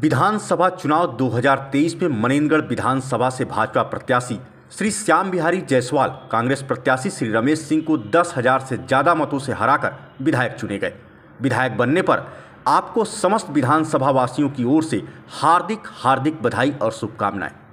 विधानसभा चुनाव 2023 में मनेन्द्रगढ़ विधानसभा से भाजपा प्रत्याशी श्री श्याम बिहारी जायसवाल कांग्रेस प्रत्याशी श्री रमेश सिंह को दस हजार से ज़्यादा मतों से हराकर विधायक चुने गए विधायक बनने पर आपको समस्त विधानसभा वासियों की ओर से हार्दिक हार्दिक बधाई और शुभकामनाएं